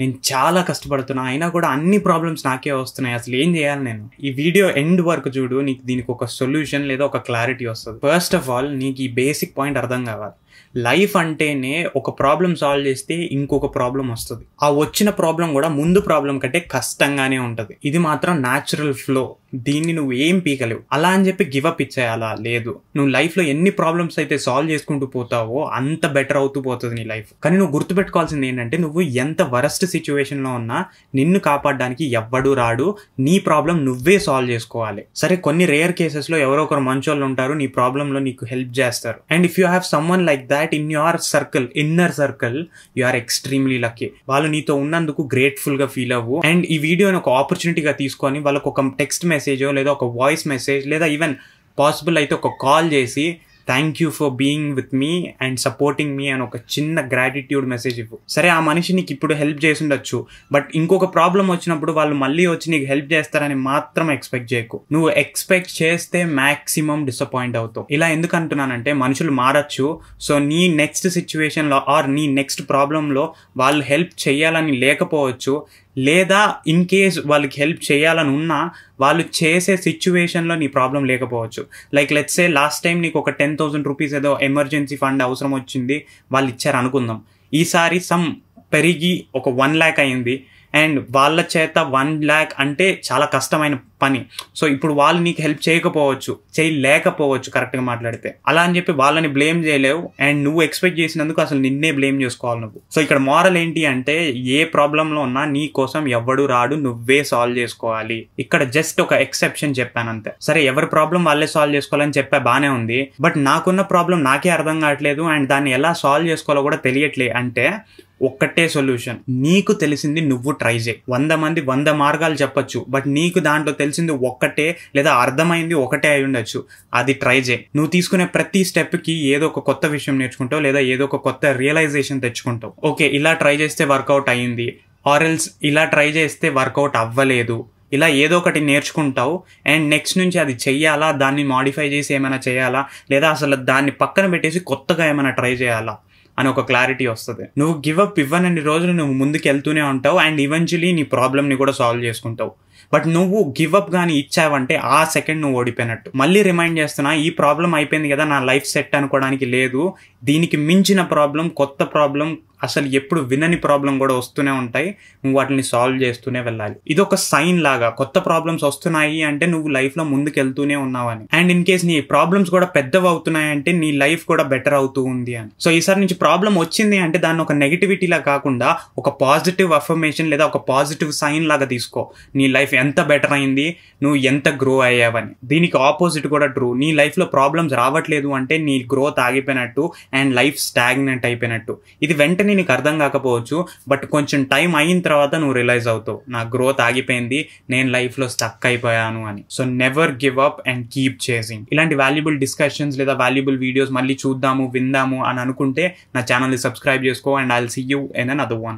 నేను చాలా కష్టపడుతున్నా అయినా కూడా అన్ని ప్రాబ్లమ్స్ నాకే వస్తున్నాయి అసలు ఏం చేయాలి నేను ఈ వీడియో ఎండ్ వరకు చూడు నీకు దీనికి ఒక సొల్యూషన్ లేదా ఒక క్లారిటీ వస్తుంది ఫస్ట్ ఆఫ్ ఆల్ నీకు ఈ బేసిక్ పాయింట్ అర్థం కావాలి లైఫ్ అంటేనే ఒక ప్రాబ్లం సాల్వ్ చేస్తే ఇంకొక ప్రాబ్లం వస్తుంది ఆ వచ్చిన ప్రాబ్లం కూడా ముందు ప్రాబ్లం కంటే కష్టంగానే ఉంటుంది ఇది మాత్రం న్యాచురల్ ఫ్లో దీన్ని నువ్వు ఏం పీకలేవు అలా అని చెప్పి గివ్ అప్ ఇచ్చేయాలా లేదు నువ్వు లైఫ్లో ఎన్ని ప్రాబ్లమ్స్ అయితే సాల్వ్ చేసుకుంటూ పోతావో అంత బెటర్ అవుతూ పోతుంది నీ లైఫ్ కానీ నువ్వు గుర్తుపెట్టుకోవాల్సింది ఏంటంటే నువ్వు ఎంత వరస్ట్ సిచ్యువేషన్లో ఉన్నా నిన్ను కాపాడడానికి ఎవ్వడు రాడు నీ ప్రాబ్లం నువ్వే సాల్వ్ చేసుకోవాలి సరే కొన్ని రేర్ కేసెస్లో ఎవరో ఒకరు మంచోళ్ళు ఉంటారు నీ ప్రాబ్లంలో నీకు హెల్ప్ చేస్తారు and if you have some one like that in your circle inner circle you are extremely lucky వాళ్ళు నీతో ఉన్నందుకు గ్రేట్ఫుల్ గా ఫీల్ అవ్వు అండ్ ఈ వీడియోని ఒక ఆపర్చునిటీగా తీసుకొని వాళ్ళకు ఒక టెక్స్ట్ మెసేజ్ లేదా ఒక వాయిస్ మెసేజ్ లేదా ఈవెన్ పాసిబుల్ అయితే ఒక కాల్ చేసి thank you for being with me and supporting me అని ఒక చిన్న గ్రాటిట్యూడ్ మెసేజ్ ఇవ్వు సరే ఆ మనిషి నీకు ఇప్పుడు హెల్ప్ చేసి ఉండొచ్చు బట్ ఇంకొక ప్రాబ్లం వచ్చినప్పుడు వాళ్ళు మళ్ళీ వచ్చి నీకు హెల్ప్ చేస్తారని మాత్రం ఎక్స్పెక్ట్ చేయకు నువ్వు ఎక్స్పెక్ట్ చేస్తే మ్యాక్సిమం డిసప్పాయింట్ అవుతావు ఇలా ఎందుకు అంటున్నానంటే మనుషులు మారచ్చు సో నీ నెక్స్ట్ సిచ్యువేషన్లో ఆర్ నీ నెక్స్ట్ ప్రాబ్లంలో వాళ్ళు హెల్ప్ చేయాలని లేకపోవచ్చు లేదా ఇన్ కేస్ వాళ్ళకి హెల్ప్ చేయాలని ఉన్నా వాళ్ళు చేసే సిచ్యువేషన్లో నీ ప్రాబ్లం లేకపోవచ్చు like let's say last time నీకు ఒక టెన్ థౌసండ్ రూపీస్ ఏదో ఎమర్జెన్సీ ఫండ్ అవసరం వచ్చింది వాళ్ళు ఇచ్చారు అనుకుందాం ఈసారి సమ్ పెరిగి ఒక వన్ ల్యాక్ అయింది అండ్ వాళ్ళ చేత వన్ ల్యాక్ అంటే చాలా కష్టమైన పని సో ఇప్పుడు వాళ్ళు నీకు హెల్ప్ చేయకపోవచ్చు చేయలేకపోవచ్చు కరెక్ట్గా మాట్లాడితే అలా అని చెప్పి వాళ్ళని బ్లేమ్ చేయలేవు అండ్ నువ్వు ఎక్స్పెక్ట్ చేసినందుకు అసలు నిన్నే బ్లేమ్ చేసుకోవాలి నువ్వు సో ఇక్కడ మోరల్ ఏంటి అంటే ఏ ప్రాబ్లంలో ఉన్నా నీ కోసం ఎవడు రాడు నువ్వే సాల్వ్ చేసుకోవాలి ఇక్కడ జస్ట్ ఒక ఎక్సెప్షన్ చెప్పాను అంతే సరే ఎవరి ప్రాబ్లం వాళ్ళే సాల్వ్ చేసుకోవాలని చెప్పా బానే ఉంది బట్ నాకున్న ప్రాబ్లం నాకే అర్థం కావట్లేదు అండ్ దాన్ని ఎలా సాల్వ్ చేసుకోవాలో కూడా తెలియట్లేదు అంటే ఒక్కటే సొల్యూషన్ నీకు తెలిసింది నువ్వు ట్రై చేయి వంద మంది వంద మార్గాలు చెప్పొచ్చు బట్ నీకు దాంట్లో తెలిసి తెలిసింది ఒక్కటే లేదా అర్థమైంది ఒకటే అయి ఉండొచ్చు అది ట్రై చేయి నువ్వు తీసుకునే ప్రతి స్టెప్ కి ఏదో ఒక కొత్త విషయం నేర్చుకుంటావు లేదా ఏదో ఒక కొత్త రియలైజేషన్ తెచ్చుకుంటావు ఓకే ఇలా ట్రై చేస్తే వర్కౌట్ అయ్యింది ఆర్ఎల్స్ ఇలా ట్రై చేస్తే వర్కౌట్ అవ్వలేదు ఇలా ఏదో ఒకటి నేర్చుకుంటావు అండ్ నెక్స్ట్ నుంచి అది చెయ్యాలా దాన్ని మాడిఫై చేసి ఏమైనా చేయాలా లేదా అసలు దాన్ని పక్కన పెట్టేసి కొత్తగా ఏమైనా ట్రై చేయాలా అని ఒక క్లారిటీ వస్తుంది నువ్వు గివ్ అప్ ఇవ్వనన్ని రోజులు నువ్వు ముందుకు వెళ్తూనే ఉంటావు అండ్ ఈవెన్చువలీ నీ ప్రాబ్లమ్ని కూడా సాల్వ్ చేసుకుంటావు బట్ నువ్వు గివ్ అప్ కానీ ఇచ్చావంటే ఆ సెకండ్ నువ్వు ఓడిపోయినట్టు మళ్ళీ రిమైండ్ చేస్తున్నా ఈ ప్రాబ్లం అయిపోయింది కదా నా లైఫ్ సెట్ అనుకోవడానికి లేదు దీనికి మించిన ప్రాబ్లం కొత్త ప్రాబ్లం అసలు ఎప్పుడు వినని ప్రాబ్లం కూడా వస్తూనే ఉంటాయి నువ్వు వాటిని సాల్వ్ చేస్తూనే వెళ్ళాలి ఇది ఒక సైన్ లాగా కొత్త ప్రాబ్లమ్స్ వస్తున్నాయి అంటే నువ్వు లైఫ్లో ముందుకెళ్తూనే ఉన్నావని అండ్ ఇన్ కేస్ నీ ప్రాబ్లమ్స్ కూడా పెద్దవి అవుతున్నాయంటే నీ లైఫ్ కూడా బెటర్ అవుతూ ఉంది అని సో ఈసారి నుంచి ప్రాబ్లం వచ్చింది అంటే దాన్ని ఒక నెగిటివిటీలా కాకుండా ఒక పాజిటివ్ అఫర్మేషన్ లేదా ఒక పాజిటివ్ సైన్ లాగా తీసుకో నీ లైఫ్ ఎంత బెటర్ అయింది నువ్వు ఎంత గ్రో అయ్యావని దీనికి ఆపోజిట్ కూడా ట్రూ నీ లైఫ్లో ప్రాబ్లమ్స్ రావట్లేదు అంటే నీ గ్రోత్ ఆగిపోయినట్టు అండ్ లైఫ్ స్టాగ్నెంట్ అయిపోయినట్టు ఇది వెంటనే ఇవన్నీ నీకు అర్థం కాకపోవచ్చు బట్ కొంచెం టైం అయిన తర్వాత నువ్వు రియలైజ్ అవుతావు నా గ్రోత్ ఆగిపోయింది నేను లైఫ్లో స్టక్ అయిపోయాను అని so never give up and keep chasing ఇలాంటి వాల్యుబుల్ డిస్కషన్స్ లేదా వాల్యుబుల్ వీడియోస్ మళ్ళీ చూద్దాము విందాము అని అనుకుంటే నా ఛానల్ని సబ్స్క్రైబ్ చేసుకో and I'll see you in another one